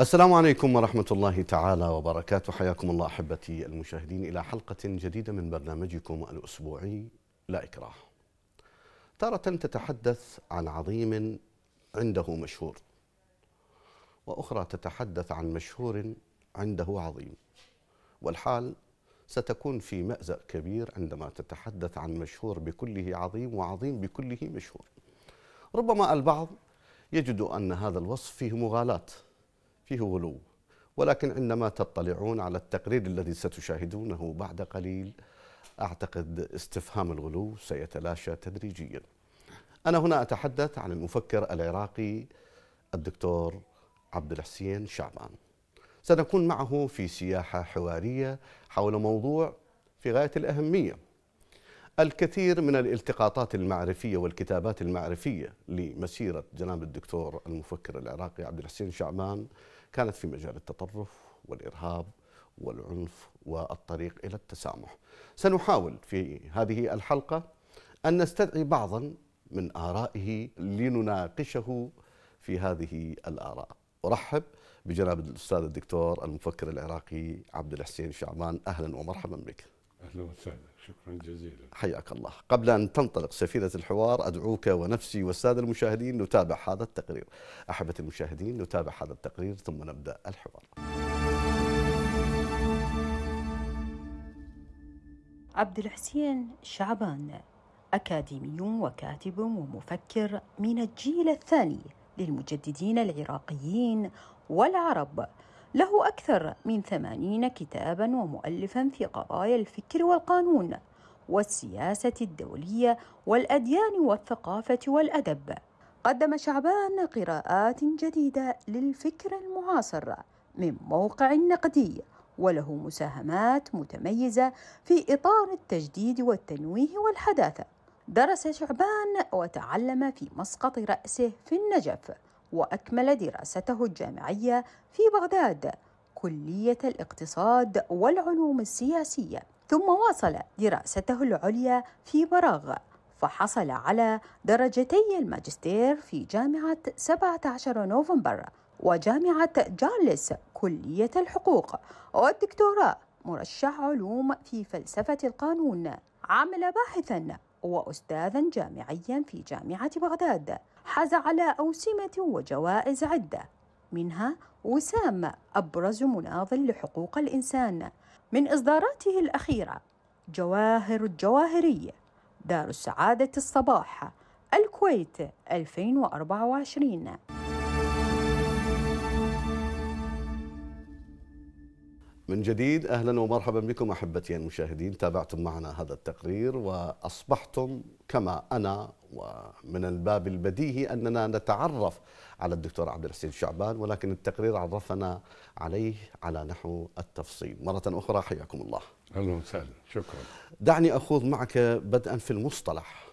السلام عليكم ورحمة الله تعالى وبركاته حياكم الله أحبتي المشاهدين إلى حلقة جديدة من برنامجكم الأسبوعي لا إكراه تارة تتحدث عن عظيم عنده مشهور وأخرى تتحدث عن مشهور عنده عظيم والحال ستكون في مأزق كبير عندما تتحدث عن مشهور بكله عظيم وعظيم بكله مشهور ربما البعض يجد أن هذا الوصف فيه مغالاة فيه غلو ولكن عندما تطلعون على التقرير الذي ستشاهدونه بعد قليل أعتقد استفهام الغلو سيتلاشى تدريجيا أنا هنا أتحدث عن المفكر العراقي الدكتور عبد الحسين شعبان سنكون معه في سياحة حوارية حول موضوع في غاية الأهمية الكثير من الالتقاطات المعرفية والكتابات المعرفية لمسيرة جناب الدكتور المفكر العراقي عبد الحسين شعبان كانت في مجال التطرف والإرهاب والعنف والطريق إلى التسامح سنحاول في هذه الحلقة أن نستدعي بعضا من آرائه لنناقشه في هذه الآراء أرحب بجناب الأستاذ الدكتور المفكر العراقي عبد الحسين شعبان أهلا ومرحبا بك أهلا وسهلا شكرا جزيلا حياك الله قبل أن تنطلق سفينة الحوار أدعوك ونفسي والسادة المشاهدين نتابع هذا التقرير أحبتي المشاهدين نتابع هذا التقرير ثم نبدأ الحوار عبد الحسين شعبان أكاديمي وكاتب ومفكر من الجيل الثاني للمجددين العراقيين والعرب له أكثر من ثمانين كتابا ومؤلفا في قضايا الفكر والقانون والسياسة الدولية والأديان والثقافة والأدب قدم شعبان قراءات جديدة للفكر المعاصر من موقع نقدي وله مساهمات متميزة في إطار التجديد والتنويه والحداثة درس شعبان وتعلم في مسقط رأسه في النجف وأكمل دراسته الجامعية في بغداد كلية الاقتصاد والعلوم السياسية ثم واصل دراسته العليا في براغ فحصل على درجتي الماجستير في جامعة 17 نوفمبر وجامعة جارلس كلية الحقوق والدكتوراه مرشح علوم في فلسفة القانون عمل باحثا وأستاذا جامعيا في جامعة بغداد حاز على أوسمة وجوائز عدة منها وسام أبرز مناضل لحقوق الإنسان من إصداراته الأخيرة جواهر الجواهرية دار السعادة الصباح الكويت 2024 من جديد اهلا ومرحبا بكم احبتي المشاهدين تابعتم معنا هذا التقرير واصبحتم كما انا ومن الباب البديهي اننا نتعرف على الدكتور عبد الحسين شعبان ولكن التقرير عرفنا عليه على نحو التفصيل مره اخرى حياكم الله اهلا وسهلا شكرا دعني اخوض معك بدءا في المصطلح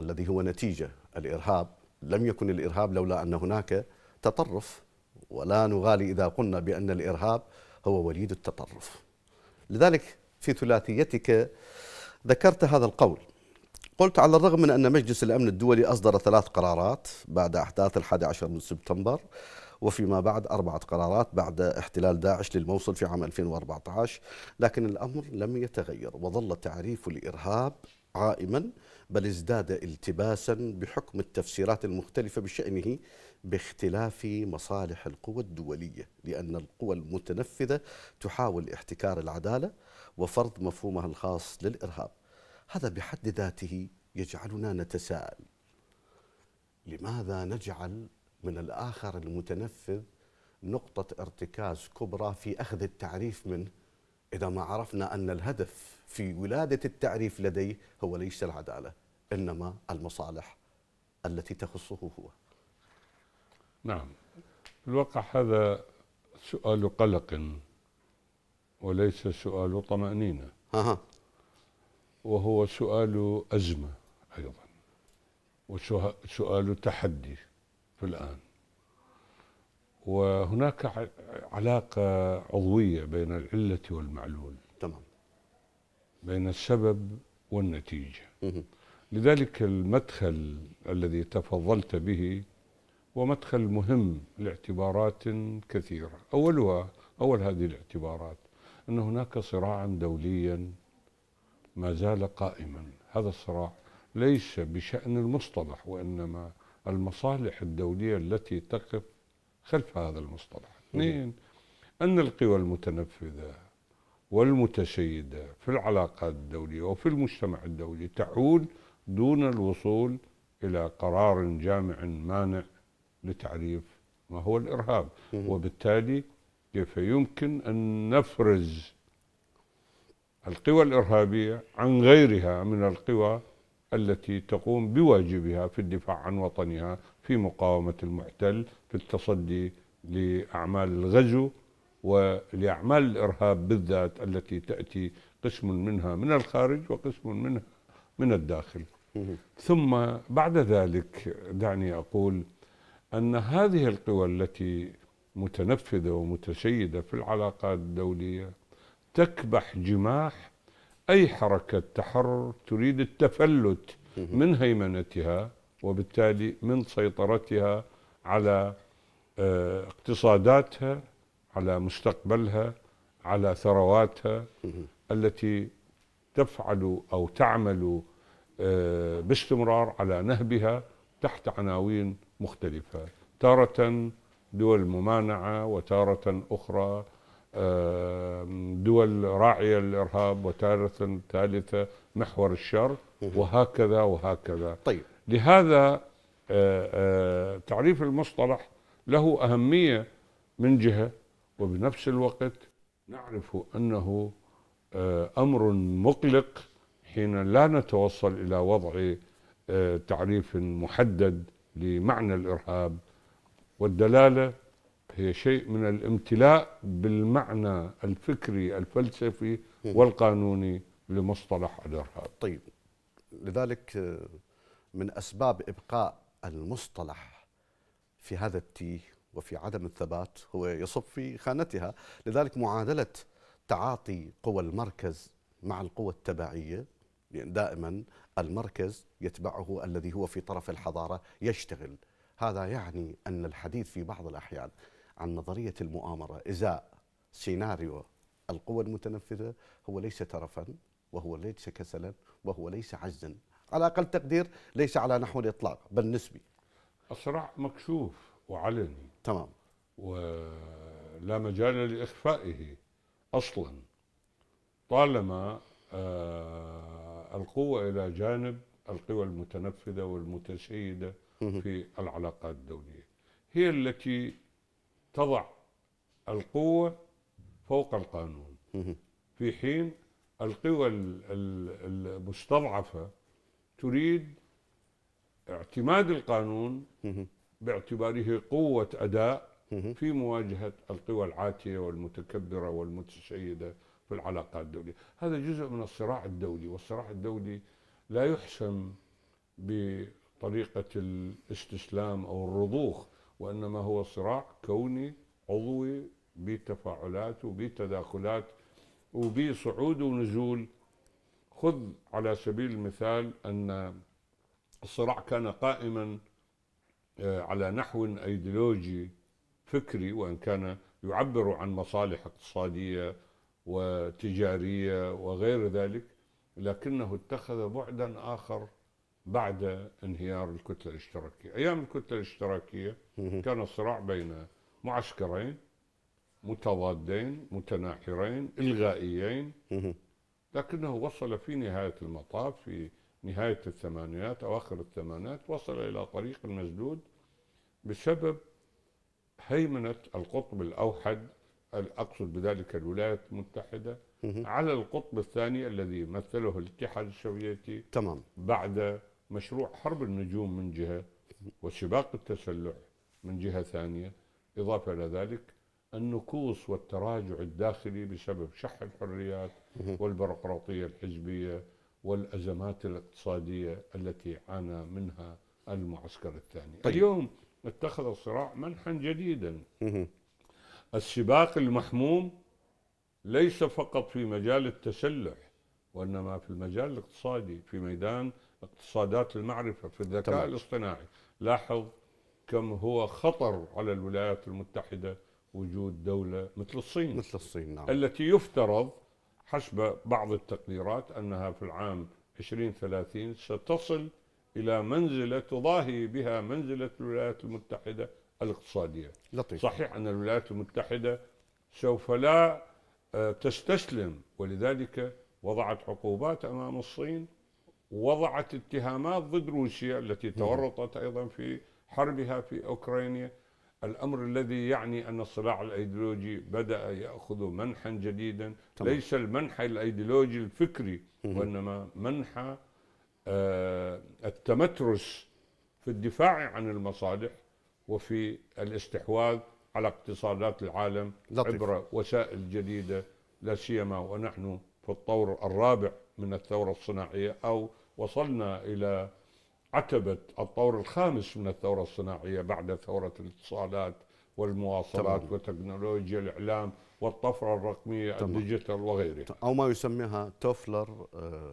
الذي هو نتيجه الارهاب لم يكن الارهاب لولا ان هناك تطرف ولا نغالي اذا قلنا بان الارهاب هو وليد التطرف لذلك في ثلاثيتك ذكرت هذا القول قلت على الرغم من أن مجلس الأمن الدولي أصدر ثلاث قرارات بعد أحداث الحادي عشر من سبتمبر وفيما بعد أربعة قرارات بعد احتلال داعش للموصل في عام 2014 لكن الأمر لم يتغير وظل تعريف الإرهاب عائما بل ازداد التباسا بحكم التفسيرات المختلفة بشأنه باختلاف مصالح القوى الدولية لأن القوى المتنفذة تحاول احتكار العدالة وفرض مفهومها الخاص للإرهاب هذا بحد ذاته يجعلنا نتساءل لماذا نجعل من الآخر المتنفذ نقطة ارتكاز كبرى في أخذ التعريف منه إذا ما عرفنا أن الهدف في ولادة التعريف لديه هو ليس العدالة إنما المصالح التي تخصه هو نعم في الواقع هذا سؤال قلق وليس سؤال طمأنينة أه. وهو سؤال أزمة أيضا وسؤال تحدي في الآن وهناك علاقة عضوية بين العلة والمعلول تمام بين السبب والنتيجة مه. لذلك المدخل الذي تفضلت به ومدخل مهم لاعتبارات كثيرة أولها أول هذه الاعتبارات أن هناك صراعا دوليا ما زال قائما هذا الصراع ليس بشأن المصطلح وإنما المصالح الدولية التي تقف خلف هذا المصطلح اثنين أن القوى المتنفذة والمتشيدة في العلاقات الدولية وفي المجتمع الدولي تعود دون الوصول إلى قرار جامع مانع لتعريف ما هو الارهاب وبالتالي كيف يمكن ان نفرز القوى الارهابيه عن غيرها من القوى التي تقوم بواجبها في الدفاع عن وطنها في مقاومه المحتل في التصدي لاعمال الغزو ولاعمال الارهاب بالذات التي تاتي قسم منها من الخارج وقسم منها من الداخل ثم بعد ذلك دعني اقول أن هذه القوى التي متنفذة ومتشيدة في العلاقات الدولية تكبح جماح أي حركة تحرر تريد التفلت من هيمنتها وبالتالي من سيطرتها على آه، اقتصاداتها على مستقبلها على ثرواتها التي تفعل أو تعمل آه، باستمرار على نهبها تحت عناوين مختلفة تارة دول ممانعة وتارة أخرى دول راعية للإرهاب وتارة ثالثة محور الشر وهكذا وهكذا طيب لهذا آه، آه، تعريف المصطلح له أهمية من جهة وبنفس الوقت نعرف أنه آه، أمر مقلق حين لا نتوصل إلى وضع تعريف محدد لمعنى الارهاب والدلاله هي شيء من الامتلاء بالمعنى الفكري الفلسفي والقانوني لمصطلح الارهاب. طيب لذلك آه، من اسباب ابقاء المصطلح في هذا التيه وفي عدم الثبات هو يصب في خانتها، لذلك معادله تعاطي قوى المركز مع القوى التبعيه دائما المركز يتبعه الذي هو في طرف الحضارة يشتغل هذا يعني أن الحديث في بعض الأحيان عن نظرية المؤامرة إزاء سيناريو القوى المتنفذة هو ليس ترفا وهو ليس كسلا وهو ليس عجزا على أقل تقدير ليس على نحو الإطلاق بل نسبي الصراع مكشوف وعلني تمام ولا مجال لإخفائه أصلا طالما آه القوة إلى جانب القوى المتنفذة والمتسيدة في العلاقات الدولية هي التي تضع القوة فوق القانون في حين القوى المستضعفة تريد اعتماد القانون باعتباره قوة أداء في مواجهة القوى العاتية والمتكبرة والمتسيدة في العلاقات الدولية هذا جزء من الصراع الدولي والصراع الدولي لا يحسم بطريقة الاستسلام أو الرضوخ وإنما هو صراع كوني عضوي بتفاعلات وبتداخلات وبصعود ونزول خذ على سبيل المثال أن الصراع كان قائما آه، على نحو ايديولوجي فكري وان كان يعبر عن مصالح اقتصاديه وتجاريه وغير ذلك لكنه اتخذ بعدا اخر بعد انهيار الكتله الاشتراكيه، ايام الكتله الاشتراكيه كان الصراع بين معسكرين متضادين متناحرين الغائيين لكنه وصل في نهايه المطاف في نهايه الثمانينات اواخر الثمانينات وصل الى طريق المسدود بسبب هيمنه القطب الاوحد اقصد بذلك الولايات المتحده على القطب الثاني الذي مثله الاتحاد السوفيتي تمام بعد مشروع حرب النجوم من جهه وسباق التسلح من جهه ثانيه اضافه الى ذلك النكوص والتراجع الداخلي بسبب شح الحريات والبيروقراطيه الحزبيه والازمات الاقتصاديه التي عانى منها المعسكر الثاني طيب. اليوم اتخذ الصراع منحا جديدا السباق المحموم ليس فقط في مجال التسلح وانما في المجال الاقتصادي في ميدان اقتصادات المعرفه في الذكاء طبعا. الاصطناعي لاحظ كم هو خطر على الولايات المتحده وجود دوله مثل الصين مثل الصين نعم التي يفترض حسب بعض التقديرات انها في العام 2030 ستصل الى منزله تضاهي بها منزله الولايات المتحده الاقتصادية لطيف. صحيح أن الولايات المتحدة سوف لا آه، تستسلم ولذلك وضعت عقوبات أمام الصين وضعت اتهامات ضد روسيا التي تورطت أيضا في حربها في أوكرانيا الأمر الذي يعني أن الصراع الأيديولوجي بدأ يأخذ منحا جديدا طبعا. ليس المنحى الأيديولوجي الفكري وإنما منحى آه، التمترس في الدفاع عن المصالح وفي الاستحواذ على اقتصادات العالم لطيف. عبر وسائل جديده لا سيما ونحن في الطور الرابع من الثوره الصناعيه او وصلنا الى عتبه الطور الخامس من الثوره الصناعيه بعد ثوره الاتصالات والمواصلات تمام. وتكنولوجيا الاعلام والطفره الرقميه الديجيتال وغيرها او ما يسميها توفلر آه،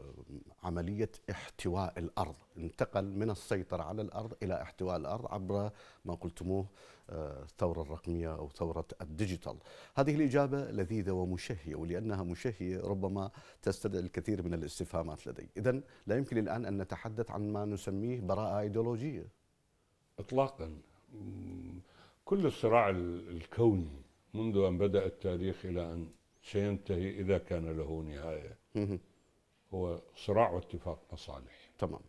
عمليه احتواء الارض انتقل من السيطره على الارض الى احتواء الارض عبر ما قلتموه آه، الثوره الرقميه او ثوره الديجيتال هذه الاجابه لذيذه ومشهيه ولانها مشهيه ربما تستدعي الكثير من الاستفهامات لدي اذا لا يمكن الان ان نتحدث عن ما نسميه براءه ايديولوجيه اطلاقا كل الصراع الكوني منذ أن بدأ التاريخ إلى أن سينتهي إذا كان له نهاية هو صراع واتفاق مصالح تمام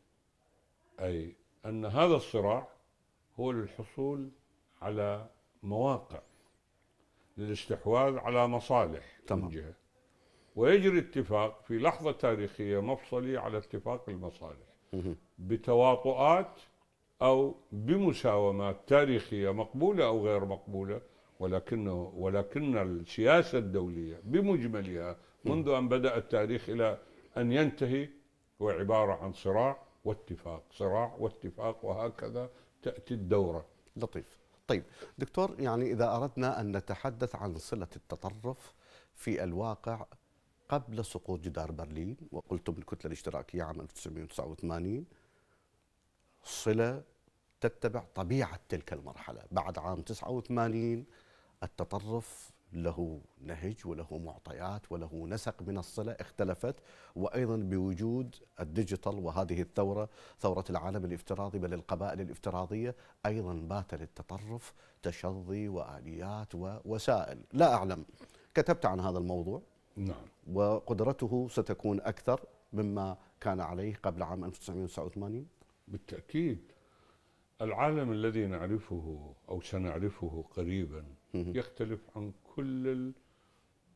أي أن هذا الصراع هو للحصول على مواقع للاستحواذ على مصالح تمام. من جهة ويجري اتفاق في لحظة تاريخية مفصلية على اتفاق المصالح بتواطؤات أو بمساومات تاريخية مقبولة أو غير مقبولة ولكنه ولكن السياسة الدولية بمجملها منذ أن بدأ التاريخ إلى أن ينتهي هو عبارة عن صراع واتفاق صراع واتفاق وهكذا تأتي الدورة لطيف طيب دكتور يعني إذا أردنا أن نتحدث عن صلة التطرف في الواقع قبل سقوط جدار برلين وقلتم الكتلة الاشتراكية عام 1989 صلة تتبع طبيعة تلك المرحلة بعد عام 89 التطرف له نهج وله معطيات وله نسق من الصلة اختلفت وأيضا بوجود الديجيتال وهذه الثورة ثورة العالم الافتراضي بل القبائل الافتراضية أيضا بات للتطرف تشظي وآليات ووسائل لا أعلم كتبت عن هذا الموضوع نعم. وقدرته ستكون أكثر مما كان عليه قبل عام 1989 بالتأكيد العالم الذي نعرفه أو سنعرفه قريباً يختلف عن كل ال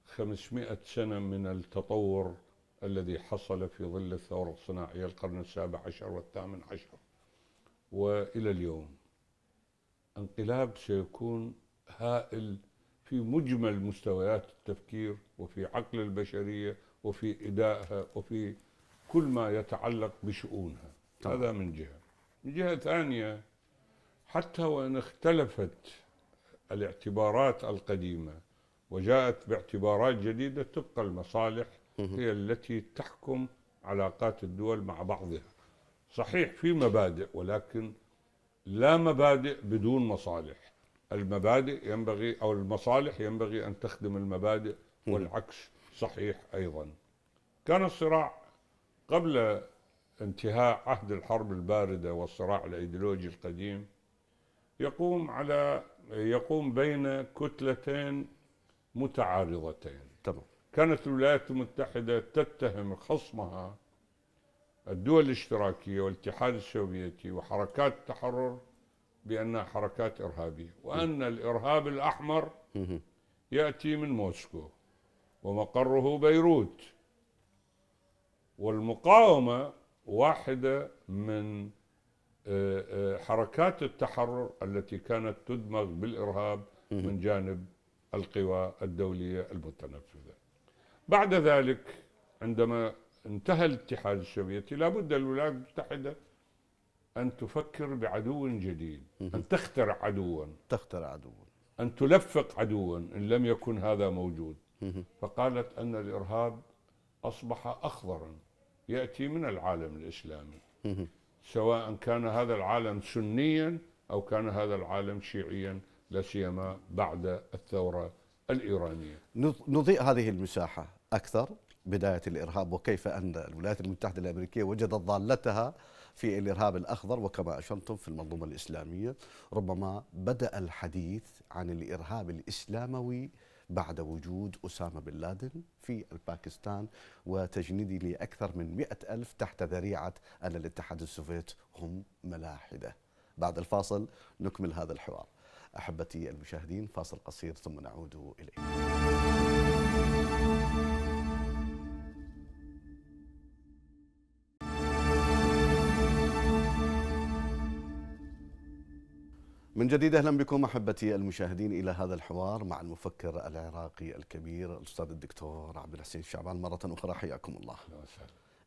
500 سنة من التطور الذي حصل في ظل الثورة الصناعية القرن السابع عشر والثامن عشر وإلى اليوم انقلاب سيكون هائل في مجمل مستويات التفكير وفي عقل البشرية وفي إدائها وفي كل ما يتعلق بشؤونها طبعا. هذا من جهة من جهة ثانية حتى وإن اختلفت الاعتبارات القديمة وجاءت باعتبارات جديدة تبقى المصالح هي التي تحكم علاقات الدول مع بعضها صحيح في مبادئ ولكن لا مبادئ بدون مصالح المبادئ ينبغي أو المصالح ينبغي أن تخدم المبادئ والعكس صحيح أيضا كان الصراع قبل انتهاء عهد الحرب الباردة والصراع الأيديولوجي القديم يقوم على يقوم بين كتلتين متعارضتين طبعا كانت الولايات المتحدة تتهم خصمها الدول الاشتراكية والاتحاد السوفيتي وحركات التحرر بأنها حركات إرهابية وأن الإرهاب الأحمر يأتي من موسكو ومقره بيروت والمقاومة واحدة من آه، آه، حركات التحرر التي كانت تدمغ بالإرهاب من جانب القوى الدولية المتنفذة بعد ذلك عندما انتهى الاتحاد السوفيتي لابد الولايات المتحدة أن تفكر بعدو جديد أن تخترع عدوا تخترع عدوا أن تلفق عدوا إن لم يكن هذا موجود فقالت أن الإرهاب أصبح أخضرا يأتي من العالم الإسلامي سواء كان هذا العالم سنيا او كان هذا العالم شيعيا لا سيما بعد الثوره الايرانيه. نضيء هذه المساحه اكثر بدايه الارهاب وكيف ان الولايات المتحده الامريكيه وجدت ضالتها في الارهاب الاخضر وكما اشرتم في المنظومه الاسلاميه ربما بدا الحديث عن الارهاب الاسلاموي بعد وجود أسامة بن لادن في الباكستان وتجنيدي لأكثر من مئة ألف تحت ذريعة أن الاتحاد السوفيت هم ملاحدة بعد الفاصل نكمل هذا الحوار أحبتي المشاهدين فاصل قصير ثم نعود إليه من جديد اهلا بكم احبتي المشاهدين الى هذا الحوار مع المفكر العراقي الكبير الاستاذ الدكتور عبد الحسين شعبان مره اخرى حياكم الله.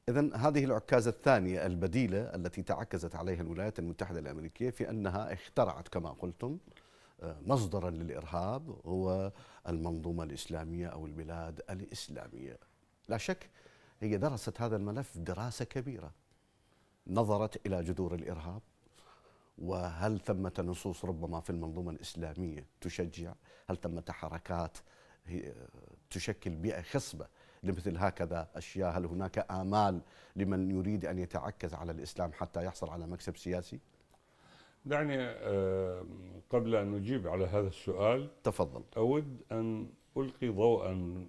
اذا هذه العكازه الثانيه البديله التي تعكزت عليها الولايات المتحده الامريكيه في انها اخترعت كما قلتم آه، مصدرا للارهاب هو المنظومه الاسلاميه او البلاد الاسلاميه. لا شك هي درست هذا الملف دراسه كبيره. نظرت الى جذور الارهاب وهل ثمة نصوص ربما في المنظومة الإسلامية تشجع هل ثمة حركات تشكل بيئة خصبة لمثل هكذا أشياء هل هناك آمال لمن يريد أن يتعكز على الإسلام حتى يحصل على مكسب سياسي دعني آه، قبل أن أجيب على هذا السؤال تفضل أود أن ألقي ضوءا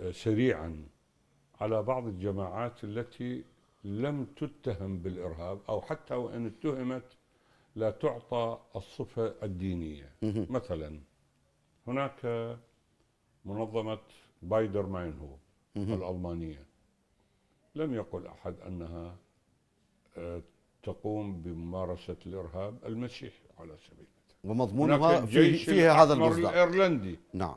آه، سريعا على بعض الجماعات التي لم تتهم بالإرهاب أو حتى وإن اتهمت لا تعطى الصفة الدينية مثلا هناك منظمة بايدر ماينهو الألمانية لم يقل أحد أنها آه، تقوم بممارسة الإرهاب المسيحي على سبيل ومضمونها في فيها هذا المصدر الإيرلندي نعم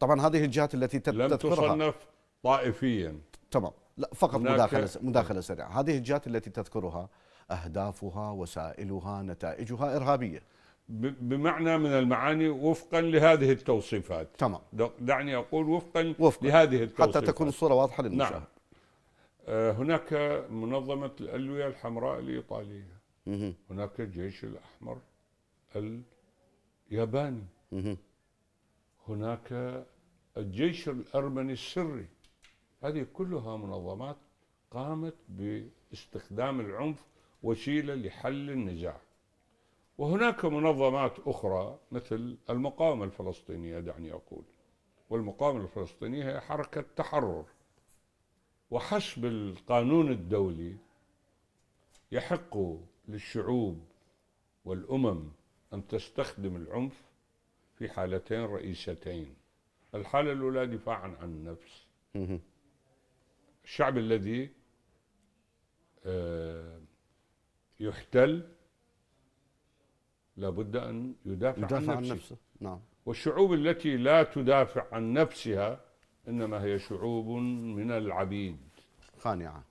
طبعا هذه الجهات التي تذكرها لم تصنف طائفيا تمام لا فقط مداخلة مداخلة سريعة هذه الجهات التي تذكرها أهدافها وسائلها نتائجها إرهابية بمعنى من المعاني وفقا لهذه التوصيفات تمام دعني أقول وفقا, وفقاً لهذه التوصيفات حتى تكون الصورة واضحة للمشاهد نعم آه، هناك منظمة الألوية الحمراء الإيطالية هناك الجيش الأحمر الياباني هناك الجيش الأرمني السري هذه كلها منظمات قامت باستخدام العنف وسيله لحل النزاع. وهناك منظمات اخرى مثل المقاومه الفلسطينيه دعني اقول. والمقاومه الفلسطينيه هي حركه تحرر. وحسب القانون الدولي يحق للشعوب والامم ان تستخدم العنف في حالتين رئيستين. الحاله الاولى دفاعا عن النفس. الشعب الذي آه، يحتل لابد أن يدافع, يدافع عن, نفسه. عن نفسه نعم والشعوب التي لا تدافع عن نفسها إنما هي شعوب من العبيد خانعة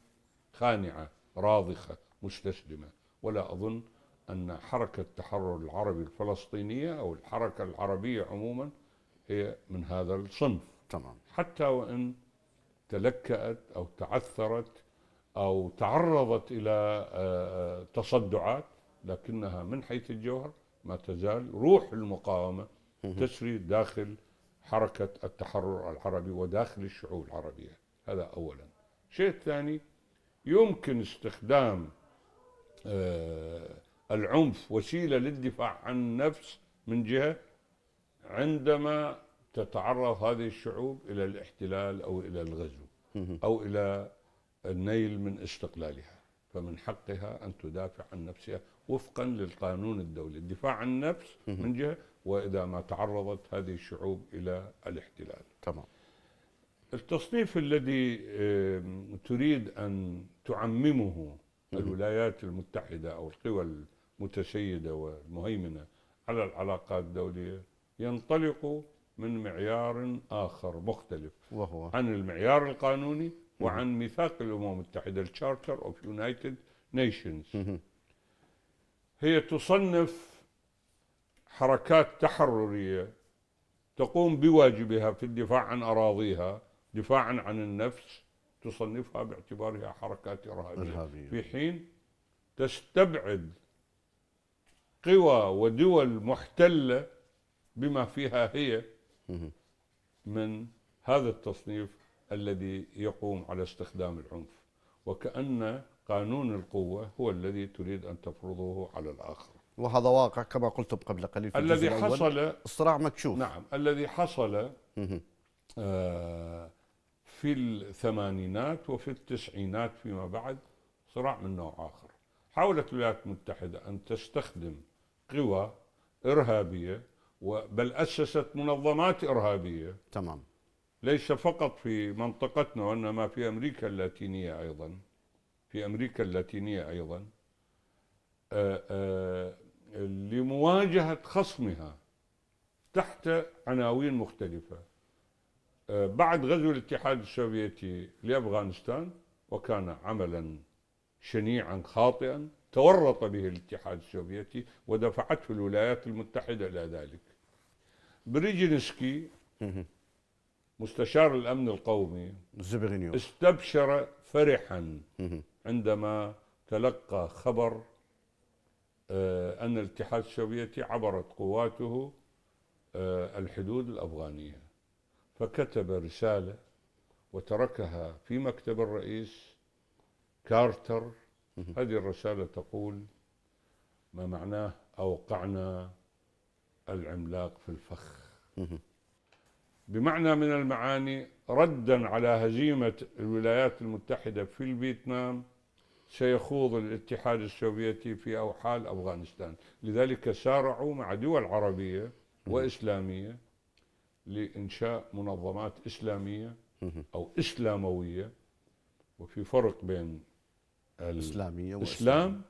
خانعة راضخة مستسلمة ولا أظن أن حركة التحرر العربي الفلسطينية أو الحركة العربية عموما هي من هذا الصنف تمام حتى وإن تلكأت أو تعثرت أو تعرضت إلى آه، آه، تصدعات لكنها من حيث الجوهر ما تزال روح المقاومة تسري داخل حركة التحرر العربي وداخل الشعوب العربية هذا أولا الشيء الثاني يمكن استخدام آه، العنف وسيلة للدفاع عن النفس من جهة عندما تتعرض هذه الشعوب إلى الاحتلال أو إلى الغزو أو إلى النيل من استقلالها فمن حقها أن تدافع عن نفسها وفقا للقانون الدولي الدفاع عن النفس من جهة وإذا ما تعرضت هذه الشعوب إلى الاحتلال تمام التصنيف الذي تريد أن تعممه الولايات المتحدة أو القوى المتسيدة والمهيمنة على العلاقات الدولية ينطلق من معيار آخر مختلف وهو عن المعيار القانوني وعن ميثاق الامم المتحده التشارتر اوف يونايتد نيشنز هي تصنف حركات تحرريه تقوم بواجبها في الدفاع عن اراضيها دفاعا عن النفس تصنفها باعتبارها حركات ارهابيه في حين تستبعد قوى ودول محتله بما فيها هي من هذا التصنيف الذي يقوم على استخدام العنف وكأن قانون القوة هو الذي تريد أن تفرضه على الآخر وهذا واقع كما قلت قبل قليل في الذي حصل الصراع مكشوف نعم الذي حصل آه في الثمانينات وفي التسعينات فيما بعد صراع من نوع آخر حاولت الولايات المتحدة أن تستخدم قوى إرهابية بل أسست منظمات إرهابية تمام ليس فقط في منطقتنا وإنما في أمريكا اللاتينية أيضا في أمريكا اللاتينية أيضا آه، آه، لمواجهة خصمها تحت عناوين مختلفة آه، بعد غزو الاتحاد السوفيتي لأفغانستان وكان عملا شنيعا خاطئا تورط به الاتحاد السوفيتي ودفعته الولايات المتحدة إلى ذلك بريجنسكي مستشار الأمن القومي زبغنيو استبشر فرحا عندما تلقى خبر آه، أن الاتحاد السوفيتي عبرت قواته آه، الحدود الأفغانية فكتب رسالة وتركها في مكتب الرئيس كارتر هذه الرسالة تقول ما معناه أوقعنا العملاق في الفخ بمعنى من المعاني ردا على هزيمة الولايات المتحدة في الفيتنام سيخوض الاتحاد السوفيتي في أوحال أفغانستان لذلك سارعوا مع دول عربية وإسلامية لإنشاء منظمات إسلامية أو إسلاموية وفي فرق بين الإسلامية والإسلام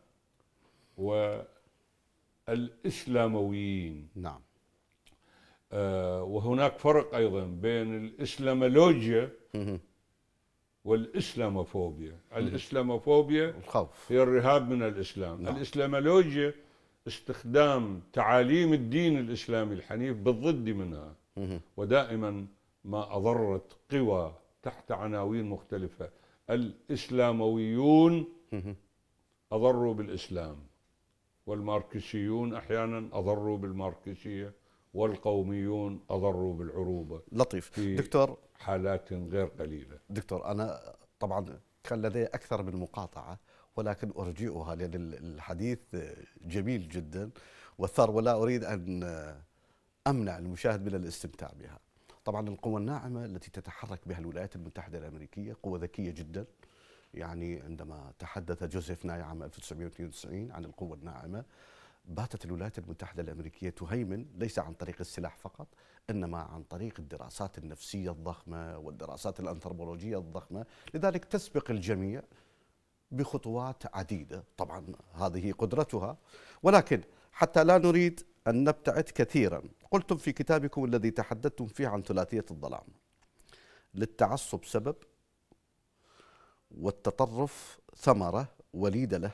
والإسلامويين نعم آه، وهناك فرق ايضا بين الاسلامولوجيا والاسلاموفوبيا، الاسلاموفوبيا الخوف هي الرهاب من الاسلام، نعم. الاسلامولوجيا استخدام تعاليم الدين الاسلامي الحنيف بالضد منها ودائما ما اضرت قوى تحت عناوين مختلفه، الاسلامويون اضروا بالاسلام والماركسيون احيانا اضروا بالماركسيه والقوميون أضروا بالعروبة لطيف في دكتور حالات غير قليلة دكتور أنا طبعا كان لدي أكثر من مقاطعة ولكن أرجئها لأن الحديث جميل جدا والثار ولا أريد أن أمنع المشاهد من الاستمتاع بها طبعا القوى الناعمة التي تتحرك بها الولايات المتحدة الأمريكية قوة ذكية جدا يعني عندما تحدث جوزيف ناي عام 1992 عن القوة الناعمة باتت الولايات المتحدة الأمريكية تهيمن ليس عن طريق السلاح فقط إنما عن طريق الدراسات النفسية الضخمة والدراسات الأنثروبولوجية الضخمة لذلك تسبق الجميع بخطوات عديدة طبعا هذه قدرتها ولكن حتى لا نريد أن نبتعد كثيرا قلتم في كتابكم الذي تحدثتم فيه عن ثلاثية الظلام للتعصب سبب والتطرف ثمرة وليدة له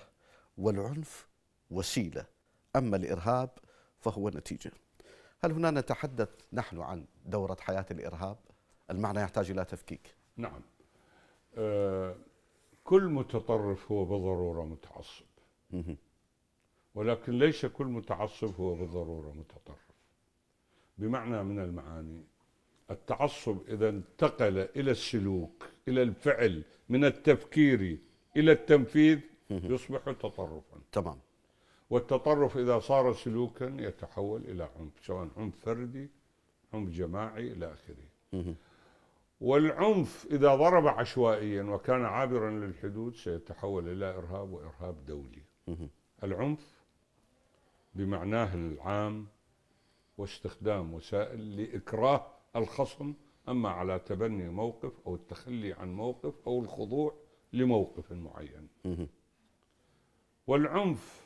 والعنف وسيلة أما الإرهاب فهو نتيجة هل هنا نتحدث نحن عن دورة حياة الإرهاب؟ المعنى يحتاج إلى تفكيك نعم آه كل متطرف هو بالضرورة متعصب ولكن ليس كل متعصب هو بالضرورة متطرف بمعنى من المعاني التعصب إذا انتقل إلى السلوك إلى الفعل من التفكير إلى التنفيذ يصبح تطرفا تمام والتطرف إذا صار سلوكا يتحول إلى عنف سواء عنف فردي عنف جماعي إلى آخره والعنف إذا ضرب عشوائيا وكان عابرا للحدود سيتحول إلى إرهاب وإرهاب دولي العنف بمعناه العام واستخدام وسائل لإكراه الخصم أما على تبني موقف أو التخلي عن موقف أو الخضوع لموقف معين والعنف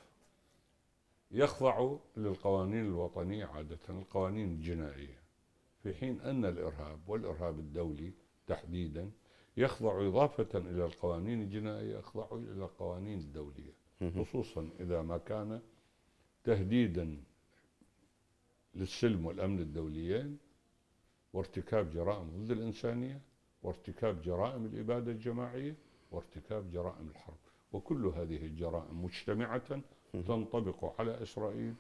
يخضع للقوانين الوطنية عادة القوانين الجنائية في حين أن الإرهاب والإرهاب الدولي تحديدا يخضع إضافة إلى القوانين الجنائية يخضع إلى القوانين الدولية خصوصا إذا ما كان تهديدا للسلم والأمن الدوليين وارتكاب جرائم ضد الإنسانية وارتكاب جرائم الإبادة الجماعية وارتكاب جرائم الحرب وكل هذه الجرائم مجتمعة تنطبق على إسرائيل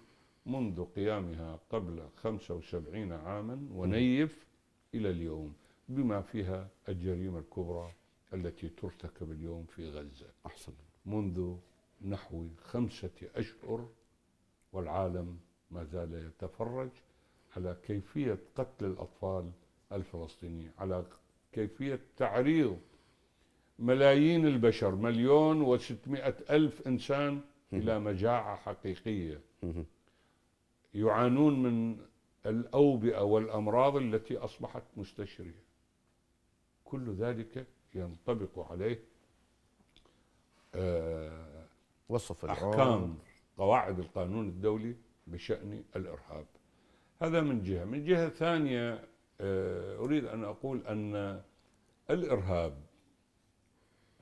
منذ قيامها قبل 75 عاما ونيف إلى اليوم بما فيها الجريمة الكبرى التي ترتكب اليوم في غزة أحسن منذ نحو خمسة أشهر والعالم ما زال يتفرج على كيفية قتل الأطفال الفلسطينيين على كيفية تعريض ملايين البشر مليون وستمائة ألف إنسان إلى مجاعة حقيقية يعانون من الأوبئة والأمراض التي أصبحت مستشرية كل ذلك ينطبق عليه آه وصف أحكام قواعد القانون الدولي بشأن الإرهاب هذا من جهة من جهة ثانية آه، أريد أن أقول أن الإرهاب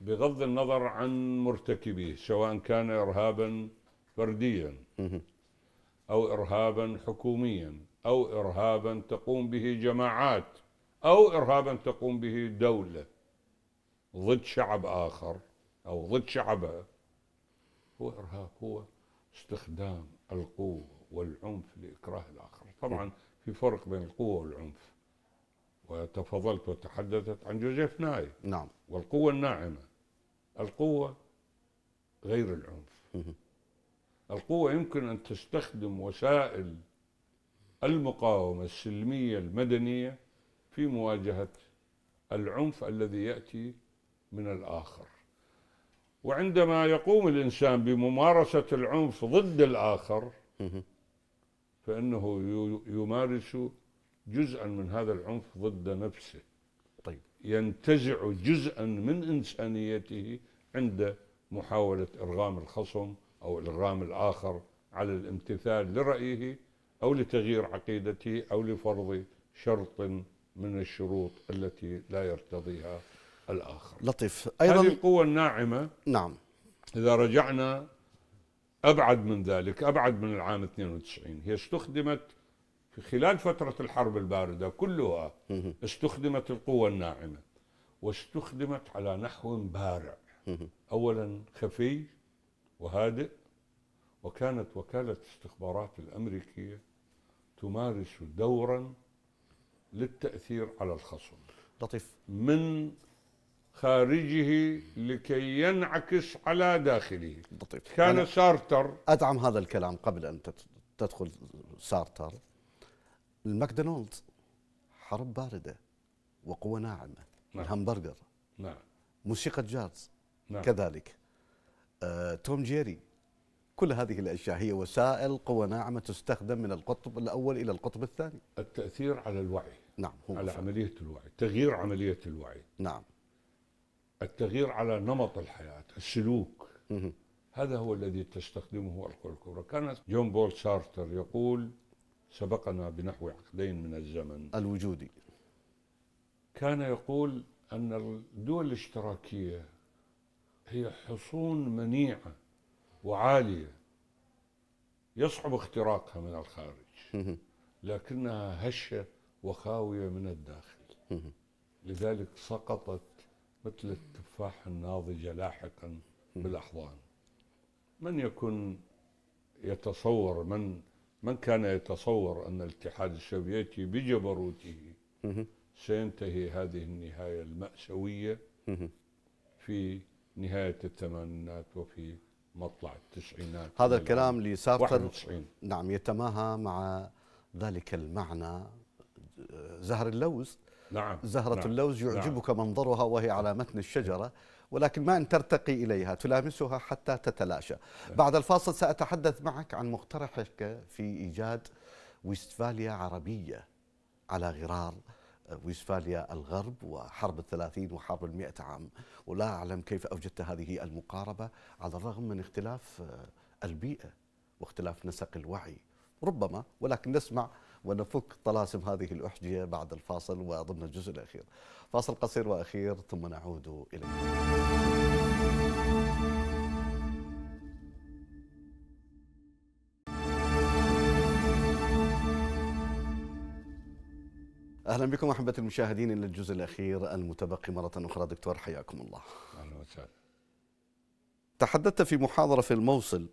بغض النظر عن مرتكبيه سواء كان ارهابا فرديا او ارهابا حكوميا او ارهابا تقوم به جماعات او ارهابا تقوم به دوله ضد شعب اخر او ضد شعبها هو ارهاب هو استخدام القوه والعنف لاكراه الاخر طبعا في فرق بين القوه والعنف وتفضلت وتحدثت عن جوزيف ناي نعم والقوة الناعمة القوة غير العنف القوة يمكن أن تستخدم وسائل المقاومة السلمية المدنية في مواجهة العنف الذي يأتي من الآخر وعندما يقوم الإنسان بممارسة العنف ضد الآخر فإنه يمارس جزءا من هذا العنف ضد نفسه طيب ينتزع جزءا من انسانيته عند محاوله ارغام الخصم او ارغام الاخر على الامتثال لرايه او لتغيير عقيدته او لفرض شرط من الشروط التي لا يرتضيها الاخر. لطيف ايضا هذه القوه الناعمه نعم اذا رجعنا ابعد من ذلك ابعد من العام 92 هي استخدمت في خلال فترة الحرب الباردة كلها استخدمت القوة الناعمة واستخدمت على نحو بارع أولا خفي وهادئ وكانت وكالة الاستخبارات الأمريكية تمارس دورا للتأثير على الخصم لطيف من خارجه لكي ينعكس على داخله لطيف كان سارتر أدعم هذا الكلام قبل أن تدخل سارتر الماكدونالدز حرب بارده وقوه ناعمه نعم. الهمبرجر نعم موسيقى جاز نعم. كذلك آه، توم جيري كل هذه الاشياء هي وسائل قوه ناعمه تستخدم من القطب الاول الى القطب الثاني التاثير على الوعي نعم هو على فعلا. عمليه الوعي تغيير عمليه الوعي نعم التغيير على نمط الحياه السلوك مه. هذا هو الذي تستخدمه الكره كان جون بول شارتر يقول سبقنا بنحو عقدين من الزمن الوجودي كان يقول أن الدول الاشتراكية هي حصون منيعة وعالية يصعب اختراقها من الخارج لكنها هشة وخاوية من الداخل لذلك سقطت مثل التفاحة الناضجة لاحقا بالأحضان من يكون يتصور من من كان يتصور أن الاتحاد السوفيتي بجبروته سينتهي هذه النهاية المأساوية في نهاية الثمانينات وفي مطلع التسعينات هذا الكلام لسابقا نعم يتماهى مع ذلك المعنى زهر اللوز نعم زهرة نعم اللوز نعم. يعجبك نعم منظرها وهي على متن الشجرة نعم ولكن ما أن ترتقي إليها تلامسها حتى تتلاشى نعم. بعد الفاصل سأتحدث معك عن مقترحك في إيجاد ويستفاليا عربية على غرار آه، ويستفاليا الغرب وحرب الثلاثين وحرب المئة عام ولا أعلم كيف أوجدت هذه المقاربة على الرغم من اختلاف آه، البيئة واختلاف نسق الوعي ربما ولكن نسمع ونفك طلاسم هذه الأحجية بعد الفاصل وضمن الجزء الأخير فاصل قصير وأخير ثم نعود إليكم اهلا بكم احبتي المشاهدين الى الجزء الاخير المتبقي مره اخرى دكتور حياكم الله. اهلا وسهلا. تحدثت في محاضره في الموصل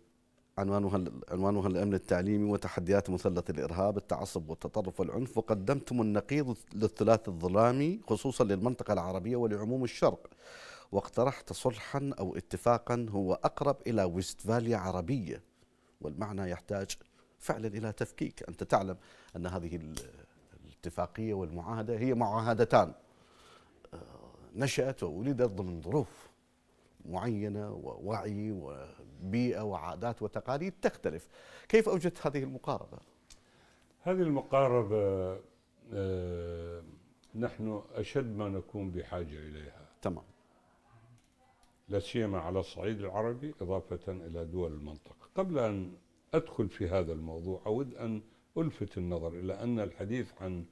عنوانها عنوانها الامن التعليمي وتحديات مثلث الارهاب التعصب والتطرف والعنف وقدمتم النقيض للثلاث الظلامي خصوصا للمنطقه العربيه ولعموم الشرق واقترحت صلحا او اتفاقا هو اقرب الى ويستفاليا عربيه والمعنى يحتاج فعلا الى تفكيك انت تعلم ان هذه الاتفاقيه والمعاهده هي معاهدتان آه، نشات وولدت ضمن ظروف معينة ووعي وبيئة وعادات وتقاليد تختلف كيف أوجدت هذه المقاربة؟ هذه المقاربة آه، نحن أشد ما نكون بحاجة إليها تمام لا سيما على الصعيد العربي إضافة إلى دول المنطقة قبل أن أدخل في هذا الموضوع أود أن ألفت النظر إلى أن الحديث عن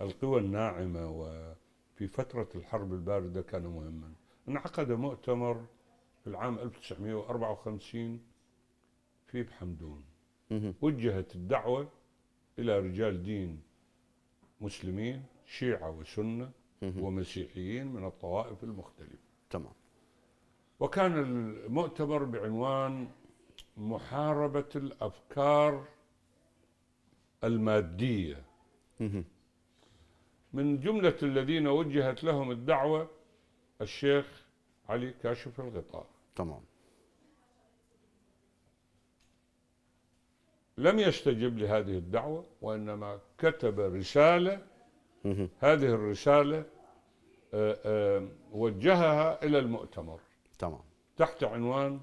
القوى الناعمة وفي فترة الحرب الباردة كان مهما انعقد مؤتمر في العام 1954 في بحمدون وجهت الدعوة إلى رجال دين مسلمين شيعة وسنة ومسيحيين من الطوائف المختلفة تمام وكان المؤتمر بعنوان محاربة الأفكار المادية من جملة الذين وجهت لهم الدعوة الشيخ علي كاشف الغطاء تمام لم يستجب لهذه الدعوة وإنما كتب رسالة هذه الرسالة آه، آه، وجهها إلى المؤتمر تمام تحت عنوان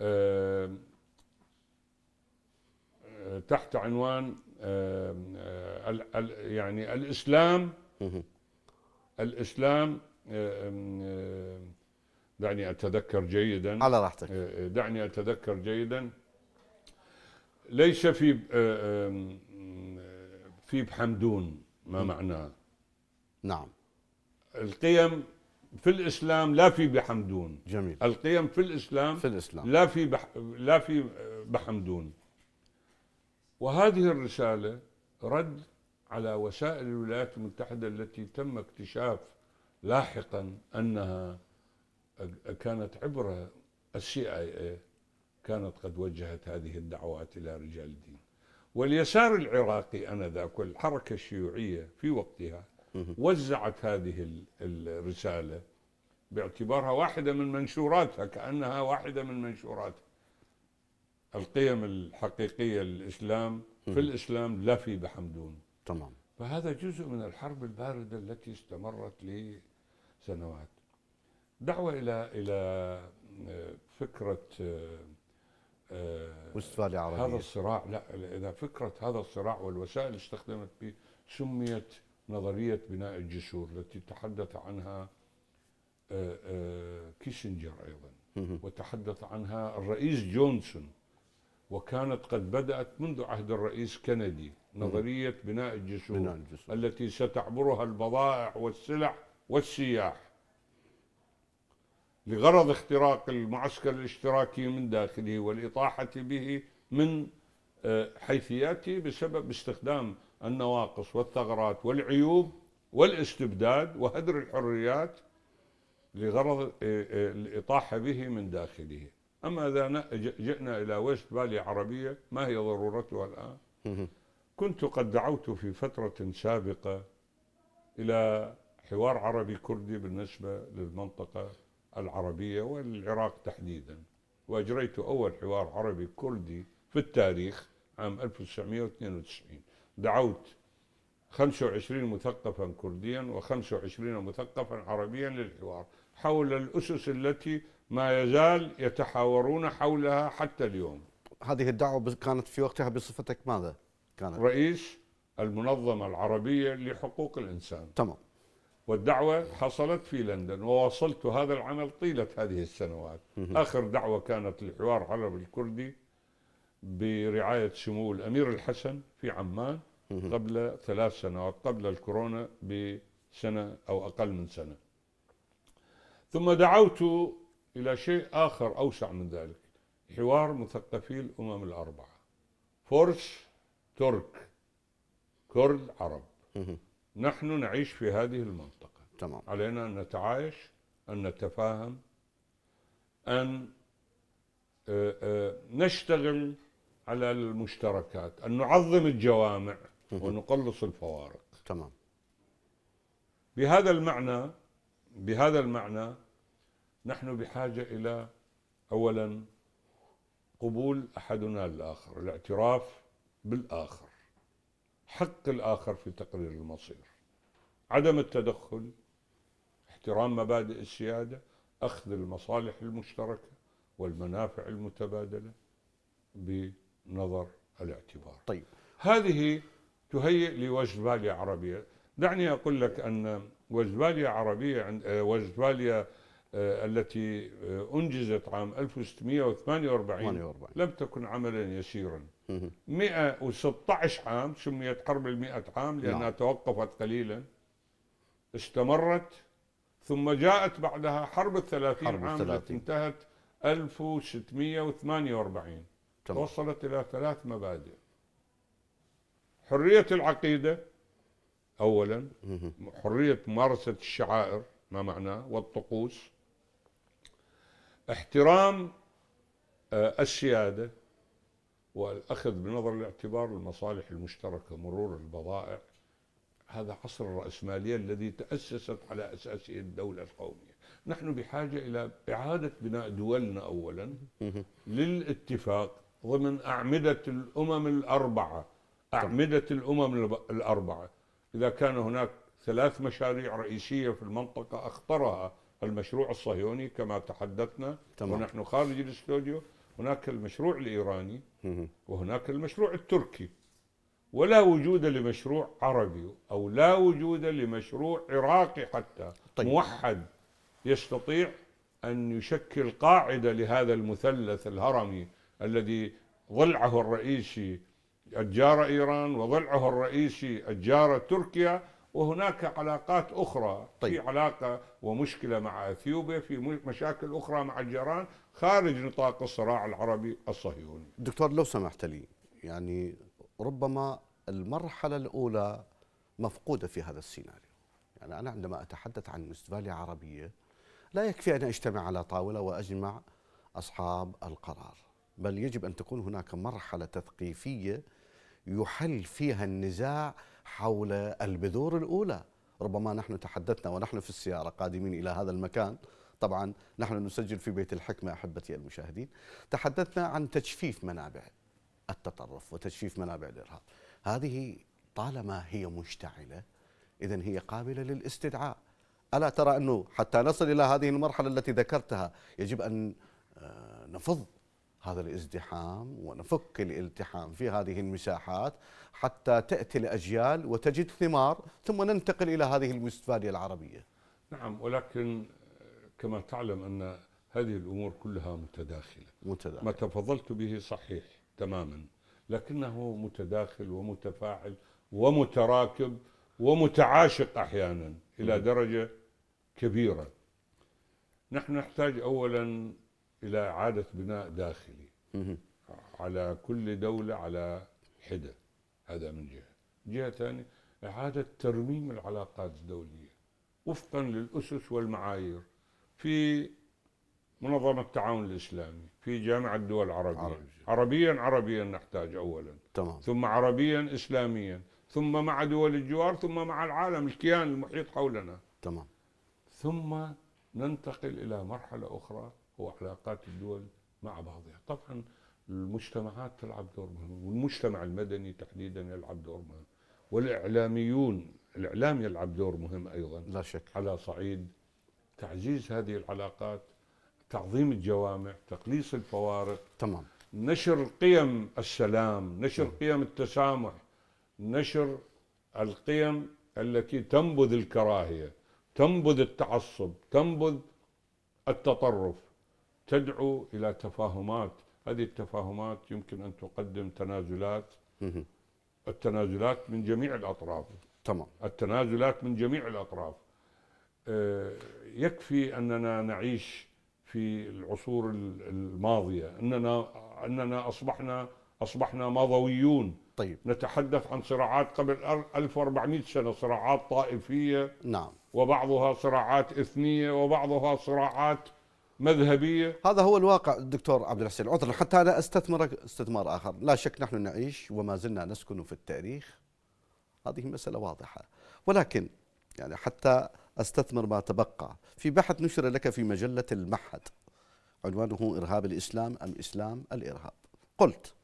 آه، تحت عنوان يعني الإسلام الإسلام دعني أتذكر جيدا على راحتك آه، آه، دعني أتذكر جيدا ليس في آه، في بحمدون ما معناه نعم القيم في الاسلام لا في بحمدون جميل القيم في الاسلام في الاسلام لا في بح لا في بحمدون وهذه الرساله رد على وسائل الولايات المتحده التي تم اكتشاف لاحقا انها كانت عبر السي اي اي كانت قد وجهت هذه الدعوات إلى رجال الدين واليسار العراقي انذاك والحركه الشيوعيه في وقتها وزعت هذه الرساله باعتبارها واحده من منشوراتها كانها واحده من منشوراتها القيم الحقيقيه للاسلام في الاسلام لا في بحمدون تمام فهذا جزء من الحرب البارده التي استمرت لسنوات دعوه الى الى آه، فكره وستفاليا آه، آه، عربية هذا الصراع لا إذا فكرة هذا الصراع والوسائل اللي استخدمت به سميت نظرية بناء الجسور التي تحدث عنها كيسنجر أيضا وتحدث عنها الرئيس جونسون وكانت قد بدأت منذ عهد الرئيس كندي نظرية بناء الجسور, بناء الجسور التي ستعبرها البضائع والسلع والسياح لغرض اختراق المعسكر الاشتراكي من داخله والإطاحة به من آه، حيثياته بسبب استخدام النواقص والثغرات والعيوب والاستبداد وهدر الحريات لغرض آه، آه، الإطاحة به من داخله أما إذا جئنا إلى ويست بالي عربية ما هي ضرورتها الآن؟ كنت قد دعوت في فترة سابقة إلى حوار عربي كردي بالنسبة للمنطقة العربية والعراق تحديدا وأجريت أول حوار عربي كردي في التاريخ عام 1992 دعوت 25 مثقفا كرديا و25 مثقفا عربيا للحوار حول الأسس التي ما يزال يتحاورون حولها حتى اليوم هذه الدعوة كانت في وقتها بصفتك ماذا؟ كانت؟ رئيس المنظمة العربية لحقوق الإنسان تمام والدعوة حصلت في لندن وواصلت هذا العمل طيلة هذه السنوات آخر دعوة كانت لحوار حلب الكردي برعاية سمو الأمير الحسن في عمان قبل ثلاث سنوات قبل الكورونا بسنة أو أقل من سنة ثم دعوت إلى شيء آخر أوسع من ذلك حوار مثقفي الأمم الأربعة فرس ترك كرد عرب نحن نعيش في هذه المنطقة تمام. علينا أن نتعايش أن نتفاهم أن آه، آه، نشتغل على المشتركات أن نعظم الجوامع ونقلص الفوارق تمام بهذا المعنى بهذا المعنى نحن بحاجة إلى أولا قبول أحدنا الآخر الاعتراف بالآخر حق الآخر في تقرير المصير عدم التدخل احترام مبادئ السيادة أخذ المصالح المشتركة والمنافع المتبادلة بنظر الاعتبار طيب هذه تهيئ لوجباليا عربية دعني أقول لك أن وجباليا عربية آه، وجباليا آه، التي آه، أنجزت عام 1648 48. لم تكن عملا يسيرا 116 عام سميت حرب 100 عام لأنها نعم. توقفت قليلا استمرت ثم جاءت بعدها حرب ال 30 عام التي انتهت 1648 تمام. وصلت إلى ثلاث مبادئ حرية العقيدة أولا حرية ممارسة الشعائر ما معناه والطقوس احترام آه، السيادة والأخذ بنظر الاعتبار المصالح المشتركة مرور البضائع هذا عصر الرأسمالية الذي تأسست على أساسه الدولة القومية نحن بحاجة إلى إعادة بناء دولنا أولا للاتفاق ضمن أعمدة الأمم الأربعة أعمدة الأمم الأربعة إذا كان هناك ثلاث مشاريع رئيسية في المنطقة أخطرها المشروع الصهيوني كما تحدثنا تمام. ونحن خارج الاستوديو هناك المشروع الايراني وهناك المشروع التركي ولا وجود لمشروع عربي او لا وجود لمشروع عراقي حتى طيب. موحد يستطيع ان يشكل قاعده لهذا المثلث الهرمي الذي ضلعه الرئيسي اجار ايران وضلعه الرئيسي اجار تركيا وهناك علاقات أخرى طيب. في علاقة ومشكلة مع أثيوبيا في مشاكل أخرى مع الجيران خارج نطاق الصراع العربي الصهيوني دكتور لو سمحت لي يعني ربما المرحلة الأولى مفقودة في هذا السيناريو يعني أنا عندما أتحدث عن وستفاليا عربية لا يكفي أن أجتمع على طاولة وأجمع أصحاب القرار بل يجب أن تكون هناك مرحلة تثقيفية يحل فيها النزاع حول البذور الأولى ربما نحن تحدثنا ونحن في السيارة قادمين إلى هذا المكان طبعا نحن نسجل في بيت الحكمة أحبتي المشاهدين تحدثنا عن تجفيف منابع التطرف وتجفيف منابع الإرهاب هذه طالما هي مشتعلة إذا هي قابلة للاستدعاء ألا ترى أنه حتى نصل إلى هذه المرحلة التي ذكرتها يجب أن آه، نفض هذا الازدحام ونفك الالتحام في هذه المساحات حتى تأتي الأجيال وتجد ثمار ثم ننتقل إلى هذه المستفادية العربية نعم ولكن كما تعلم أن هذه الأمور كلها متداخلة متداخلة ما تفضلت به صحيح تماما لكنه متداخل ومتفاعل ومتراكب ومتعاشق أحيانا إلى درجة كبيرة نحن نحتاج أولا الى اعاده بناء داخلي على كل دوله على حده هذا من جهه جهه ثانيه اعاده ترميم العلاقات الدوليه وفقا للاسس والمعايير في منظمه التعاون الاسلامي في جامعه الدول العربيه عربي. عربيا عربيا نحتاج اولا تمام. ثم عربيا اسلاميا ثم مع دول الجوار ثم مع العالم الكيان المحيط حولنا تمام ثم ننتقل الى مرحله اخرى هو علاقات الدول مع بعضها طبعا المجتمعات تلعب دور مهم والمجتمع المدني تحديدا يلعب دور مهم والإعلاميون الإعلام يلعب دور مهم أيضا لا شك على صعيد تعزيز هذه العلاقات تعظيم الجوامع تقليص الفوارق تمام نشر قيم السلام نشر قيم التسامح نشر القيم التي تنبذ الكراهية تنبذ التعصب تنبذ التطرف تدعو الى تفاهمات هذه التفاهمات يمكن ان تقدم تنازلات التنازلات من جميع الاطراف تمام التنازلات من جميع الاطراف آه، يكفي اننا نعيش في العصور الماضيه اننا اننا اصبحنا اصبحنا ماضويون طيب نتحدث عن صراعات قبل 1400 سنه صراعات طائفيه نعم وبعضها صراعات اثنيه وبعضها صراعات مذهبيه هذا هو الواقع دكتور عبد الحسين عذرا حتى انا استثمرك استثمار اخر لا شك نحن نعيش وما زلنا نسكن في التاريخ هذه مساله واضحه ولكن يعني حتى استثمر ما تبقى في بحث نشر لك في مجله المعهد عنوانه ارهاب الاسلام ام اسلام الارهاب قلت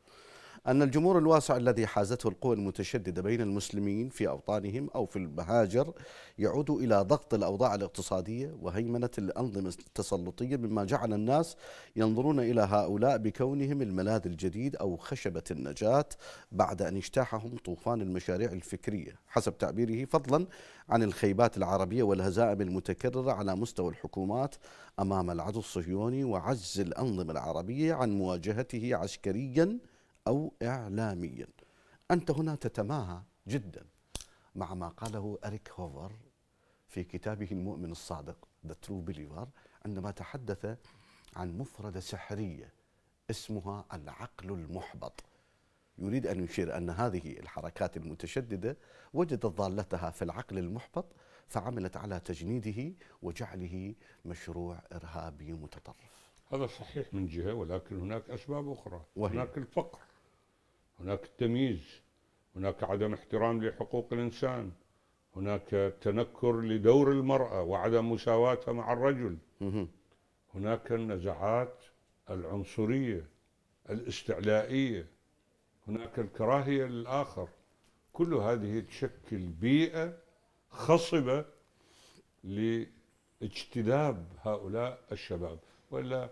أن الجمهور الواسع الذي حازته القوى المتشددة بين المسلمين في أوطانهم أو في المهاجر يعود إلى ضغط الأوضاع الاقتصادية وهيمنة الأنظمة التسلطية مما جعل الناس ينظرون إلى هؤلاء بكونهم الملاذ الجديد أو خشبة النجاة بعد أن اجتاحهم طوفان المشاريع الفكرية حسب تعبيره فضلا عن الخيبات العربية والهزائم المتكررة على مستوى الحكومات أمام العدو الصهيوني وعجز الأنظمة العربية عن مواجهته عسكريا أو إعلاميا أنت هنا تتماهى جدا مع ما قاله أريك هوفر في كتابه المؤمن الصادق The True Believer عندما تحدث عن مفردة سحرية اسمها العقل المحبط يريد أن يشير أن هذه الحركات المتشددة وجدت ضالتها في العقل المحبط فعملت على تجنيده وجعله مشروع إرهابي متطرف هذا صحيح من جهة ولكن هناك أسباب أخرى وهي. هناك الفقر هناك التمييز هناك عدم احترام لحقوق الإنسان هناك تنكر لدور المرأة وعدم مساواتها مع الرجل هناك النزعات العنصرية الاستعلائية هناك الكراهية للآخر كل هذه تشكل بيئة خصبة لاجتذاب هؤلاء الشباب وإلا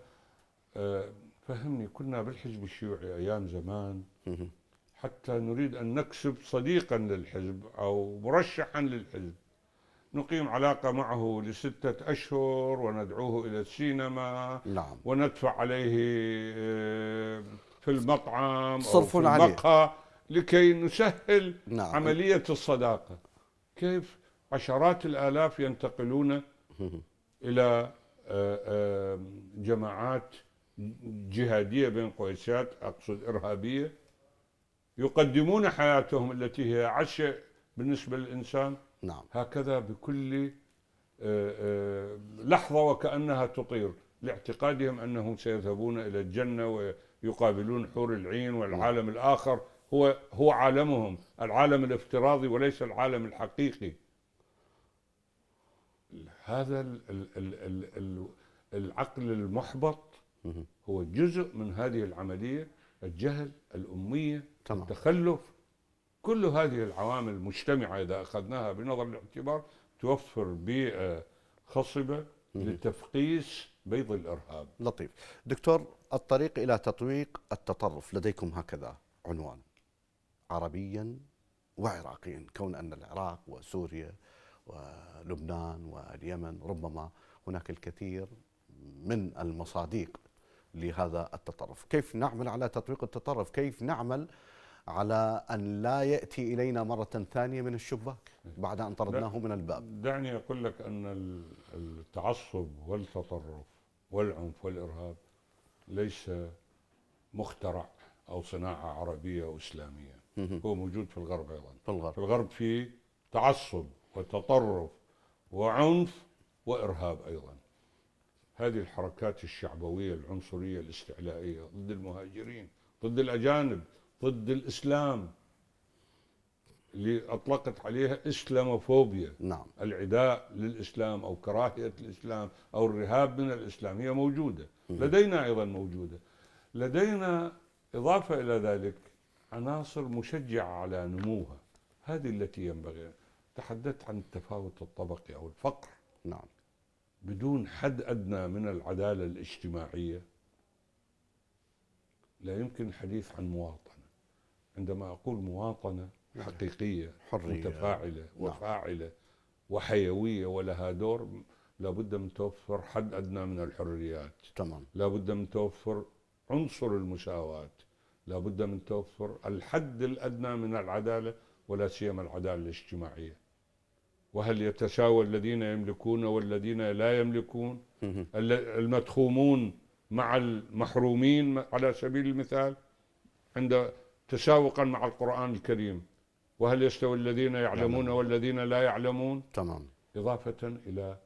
آه، فهمني كنا بالحزب الشيوعي أيام زمان حتى نريد أن نكسب صديقا للحزب أو مرشحا للحزب نقيم علاقة معه لستة أشهر وندعوه إلى السينما نعم. وندفع عليه آه، في المطعم أو في المقهى لكي نسهل نعم. عملية الصداقة كيف عشرات الآلاف ينتقلون إلى آه، آه، جماعات جهادية بين قوسات أقصد إرهابية يقدمون حياتهم التي هي عشاء بالنسبة للإنسان نعم هكذا بكل آه، آه، لحظة وكأنها تطير لاعتقادهم أنهم سيذهبون إلى الجنة ويقابلون حور العين والعالم نعم. الآخر هو هو عالمهم العالم الافتراضي وليس العالم الحقيقي هذا العقل المحبط هو جزء من هذه العملية الجهل الأمية تمام. التخلف كل هذه العوامل المجتمعة إذا أخذناها بنظر الاعتبار توفر بيئة خصبة لتفقيس بيض الإرهاب لطيف دكتور الطريق إلى تطويق التطرف لديكم هكذا عنوان عربيا وعراقيا كون أن العراق وسوريا ولبنان واليمن ربما هناك الكثير من المصادق لهذا التطرف كيف نعمل على تطبيق التطرف كيف نعمل على أن لا يأتي إلينا مرة ثانية من الشباك بعد أن طردناه من الباب دعني أقول لك أن التعصب والتطرف والعنف والإرهاب ليس مخترع أو صناعة عربية أو إسلامية هو موجود في الغرب أيضا في الغرب, في الغرب في تعصب وتطرف وعنف وإرهاب أيضا هذه الحركات الشعبوية العنصرية الاستعلائية ضد المهاجرين ضد الأجانب ضد الإسلام اللي أطلقت عليها إسلاموفوبيا نعم العداء للإسلام أو كراهية الإسلام أو الرهاب من الإسلام هي موجودة لدينا أيضا موجودة لدينا إضافة إلى ذلك عناصر مشجعة على نموها هذه التي ينبغي تحدثت عن التفاوت الطبقي أو الفقر نعم بدون حد ادنى من العداله الاجتماعيه لا يمكن الحديث عن مواطنه عندما اقول مواطنه حقيقيه حريه متفاعله نعم. وفاعله وحيويه ولها دور لابد من توفر حد ادنى من الحريات تمام لابد من توفر عنصر المساواه لابد من توفر الحد الادنى من العداله ولا سيما العداله الاجتماعيه وهل يتساوى الذين يملكون والذين لا يملكون المدخومون مع المحرومين على سبيل المثال عند تساوقا مع القرآن الكريم وهل يستوي الذين يعلمون والذين لا يعلمون تمام إضافة إلى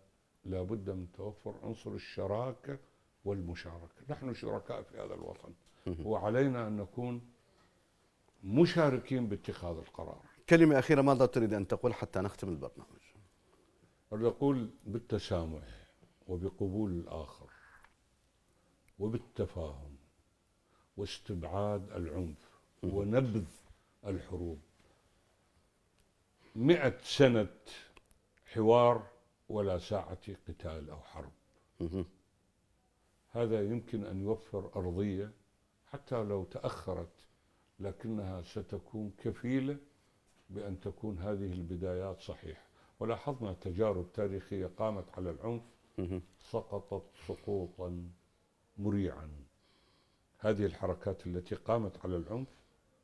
لابد من توفر عنصر الشراكة والمشاركة نحن شركاء في هذا الوطن وعلينا أن نكون مشاركين باتخاذ القرار كلمة أخيرة ماذا تريد أن تقول حتى نختم البرنامج أقول بالتسامح وبقبول الآخر وبالتفاهم واستبعاد العنف ونبذ الحروب مئة سنة حوار ولا ساعة قتال أو حرب هذا يمكن أن يوفر أرضية حتى لو تأخرت لكنها ستكون كفيلة بأن تكون هذه البدايات صحيحة ولاحظنا تجارب تاريخية قامت على العنف سقطت سقوطا مريعا هذه الحركات التي قامت على العنف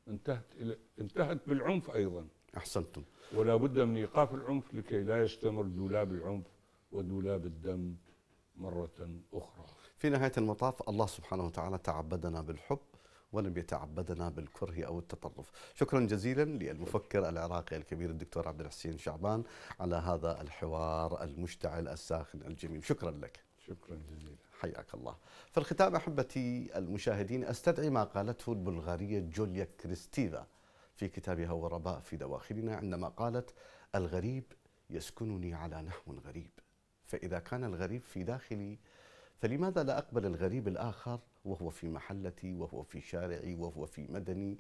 انتهت إلى انتهت بالعنف أيضا أحسنتم ولا بد من إيقاف العنف لكي لا يستمر دولاب العنف ودولاب الدم مرة أخرى في نهاية المطاف الله سبحانه وتعالى تعبدنا بالحب ولم يتعبدنا بالكره أو التطرف شكرا جزيلا للمفكر العراقي الكبير الدكتور عبد الحسين شعبان على هذا الحوار المشتعل الساخن الجميل شكرا لك شكرا جزيلا حياك الله في الختام أحبتي المشاهدين أستدعي ما قالته البلغارية جوليا كريستيفا في كتابها ورباء في دواخلنا عندما قالت الغريب يسكنني على نحو غريب فإذا كان الغريب في داخلي فلماذا لا أقبل الغريب الآخر وهو في محلتي وهو في شارعي وهو في مدني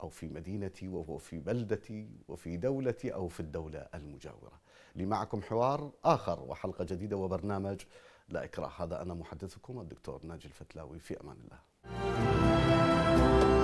أو في مدينتي وهو في بلدتي وفي دولتي أو في الدولة المجاورة لي معكم حوار آخر وحلقة جديدة وبرنامج لا إكراه هذا أنا محدثكم الدكتور ناجي الفتلاوي في أمان الله